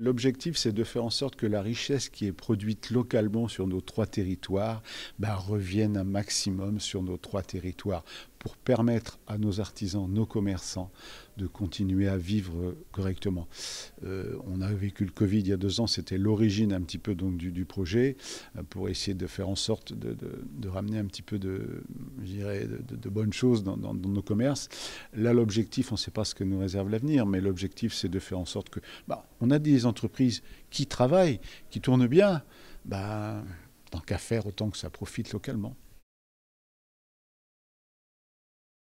L'objectif, c'est de faire en sorte que la richesse qui est produite localement sur nos trois territoires bah, revienne un maximum sur nos trois territoires pour permettre à nos artisans, nos commerçants, de continuer à vivre correctement. Euh, on a vécu le Covid il y a deux ans, c'était l'origine un petit peu donc du, projet, euh, pour essayer de faire en sorte de, ramener un petit peu de, bonnes choses dans, nos commerces. Là, l'objectif, on ne sait pas ce que nous réserve l'avenir, mais l'objectif, c'est de faire en sorte que, bah, on a des entreprises qui travaillent, qui tournent bien, bah, tant qu'à faire, autant que ça profite localement.